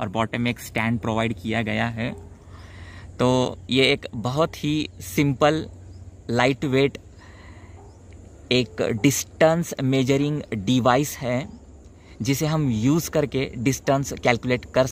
और बॉटम में एक स्टैंड प्रोवाइड किया गया है तो ये एक बहुत ही सिंपल लाइट वेट एक डिस्टेंस मेजरिंग डिवाइस है जिसे हम यूज़ करके डिस्टेंस कैलकुलेट कर